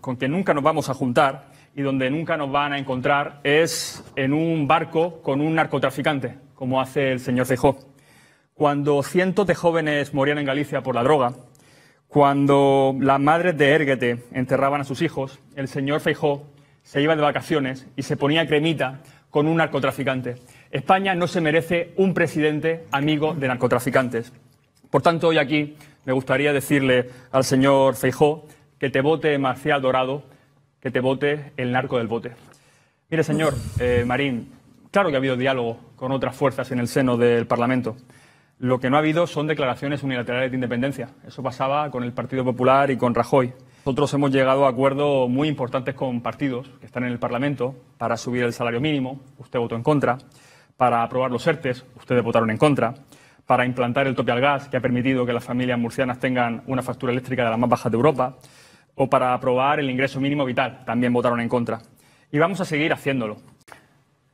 con que nunca nos vamos a juntar y donde nunca nos van a encontrar es en un barco con un narcotraficante, como hace el señor Feijó. Cuando cientos de jóvenes morían en Galicia por la droga, cuando las madres de Erguete enterraban a sus hijos, el señor Feijó se iba de vacaciones y se ponía cremita con un narcotraficante. España no se merece un presidente amigo de narcotraficantes. Por tanto, hoy aquí me gustaría decirle al señor Feijó que te vote Marcial Dorado, que te vote el narco del bote. Mire, señor eh, Marín, claro que ha habido diálogo con otras fuerzas en el seno del Parlamento. Lo que no ha habido son declaraciones unilaterales de independencia. Eso pasaba con el Partido Popular y con Rajoy. Nosotros hemos llegado a acuerdos muy importantes con partidos que están en el Parlamento para subir el salario mínimo. Usted votó en contra. Para aprobar los ERTES, ustedes votaron en contra. Para implantar el tope al gas, que ha permitido que las familias murcianas tengan una factura eléctrica de las más bajas de Europa o para aprobar el ingreso mínimo vital. También votaron en contra. Y vamos a seguir haciéndolo.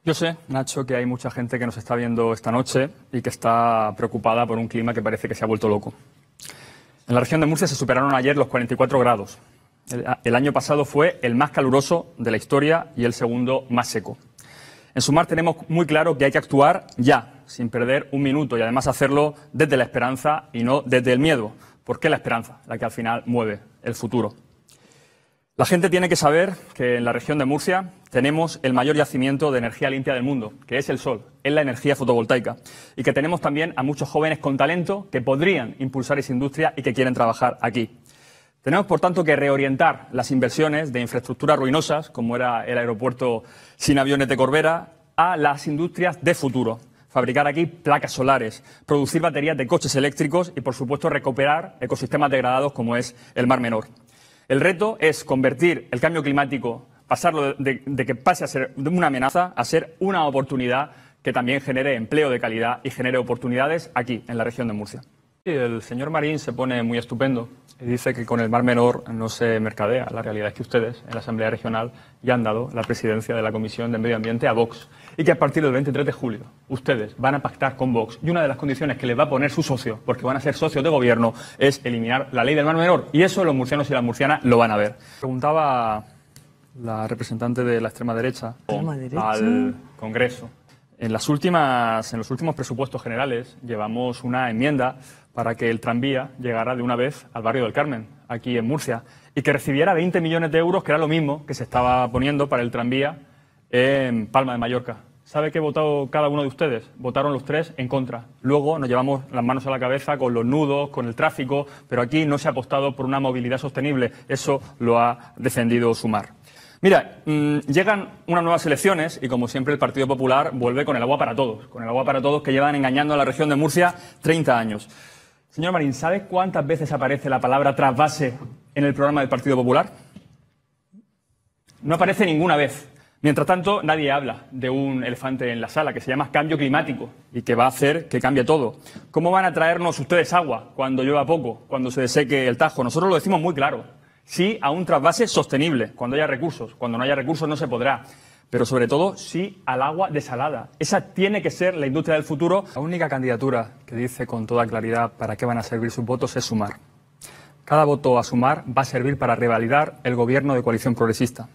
Yo sé, Nacho, que hay mucha gente que nos está viendo esta noche y que está preocupada por un clima que parece que se ha vuelto loco. En la región de Murcia se superaron ayer los 44 grados. El, año pasado fue el más caluroso de la historia y el segundo más seco. En Sumar tenemos muy claro que hay que actuar ya, sin perder un minuto, y además hacerlo desde la esperanza y no desde el miedo, porque es la esperanza la que al final mueve el futuro. La gente tiene que saber que en la región de Murcia tenemos el mayor yacimiento de energía limpia del mundo, que es el sol, es la energía fotovoltaica, y que tenemos también a muchos jóvenes con talento que podrían impulsar esa industria y que quieren trabajar aquí. Tenemos, por tanto, que reorientar las inversiones de infraestructuras ruinosas, como era el aeropuerto sin aviones de Corbera, a las industrias de futuro, fabricar aquí placas solares, producir baterías de coches eléctricos y, por supuesto, recuperar ecosistemas degradados como es el Mar Menor. El reto es convertir el cambio climático, pasarlo de, que pase a ser una amenaza a ser una oportunidad que también genere empleo de calidad y genere oportunidades aquí, en la región de Murcia. El señor Marín se pone muy estupendo y dice que con el Mar Menor no se mercadea. La realidad es que ustedes, en la Asamblea Regional, ya han dado la presidencia de la Comisión de Medio Ambiente a Vox y que a partir del 23 de julio ustedes van a pactar con Vox y una de las condiciones que les va a poner su socio, porque van a ser socios de gobierno, es eliminar la ley del Mar Menor y eso los murcianos y las murcianas lo van a ver. Preguntaba la representante de la extrema derecha, ¿La extrema derecha? al Congreso en, las últimas, en los últimos presupuestos generales llevamos una enmienda para que el tranvía llegara de una vez al barrio del Carmen, aquí en Murcia, y que recibiera 20 millones de euros, que era lo mismo que se estaba poniendo para el tranvía en Palma de Mallorca. ¿Sabe qué votado cada uno de ustedes? Votaron los tres en contra. Luego nos llevamos las manos a la cabeza con los nudos, con el tráfico, pero aquí no se ha apostado por una movilidad sostenible. Eso lo ha defendido Sumar. Mira, mm, llegan unas nuevas elecciones y como siempre el Partido Popular vuelve con el agua para todos, con el agua para todos que llevan engañando a la región de Murcia 30 años. Señor Marín, ¿sabe cuántas veces aparece la palabra trasvase en el programa del Partido Popular? No aparece ninguna vez. Mientras tanto, nadie habla de un elefante en la sala que se llama cambio climático y que va a hacer que cambie todo. ¿Cómo van a traernos ustedes agua cuando llueva poco, cuando se deseque el Tajo? Nosotros lo decimos muy claro sí a un trasvase sostenible, cuando haya recursos. Cuando no haya recursos no se podrá. Pero sobre todo sí al agua desalada. Esa tiene que ser la industria del futuro. La única candidatura que dice con toda claridad para qué van a servir sus votos es sumar. Cada voto a sumar va a servir para revalidar el gobierno de coalición progresista.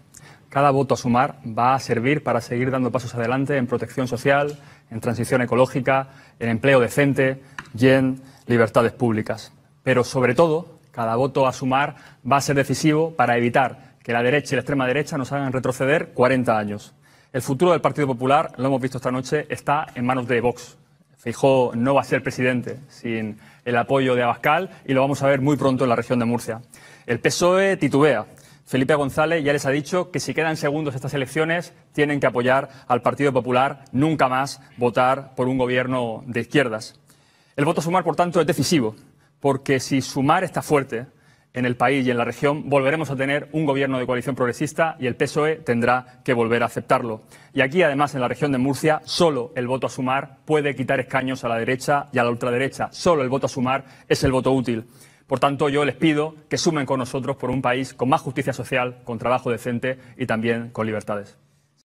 Cada voto a sumar va a servir para seguir dando pasos adelante en protección social, en transición ecológica, en empleo decente y en libertades públicas. Pero sobre todo cada voto a sumar va a ser decisivo para evitar que la derecha y la extrema derecha nos hagan retroceder 40 años. El futuro del Partido Popular, lo hemos visto esta noche, está en manos de Vox. Fijó no va a ser presidente sin el apoyo de Abascal y lo vamos a ver muy pronto en la región de Murcia. El PSOE titubea. Felipe González ya les ha dicho que si quedan segundos estas elecciones tienen que apoyar al Partido Popular, nunca más votar por un gobierno de izquierdas. El voto a sumar, por tanto, es decisivo porque si sumar está fuerte en el país y en la región, volveremos a tener un gobierno de coalición progresista y el PSOE tendrá que volver a aceptarlo. Y aquí, además, en la región de Murcia, solo el voto a sumar puede quitar escaños a la derecha y a la ultraderecha. Solo el voto a sumar es el voto útil. Por tanto, yo les pido que sumen con nosotros por un país con más justicia social, con trabajo decente y también con libertades.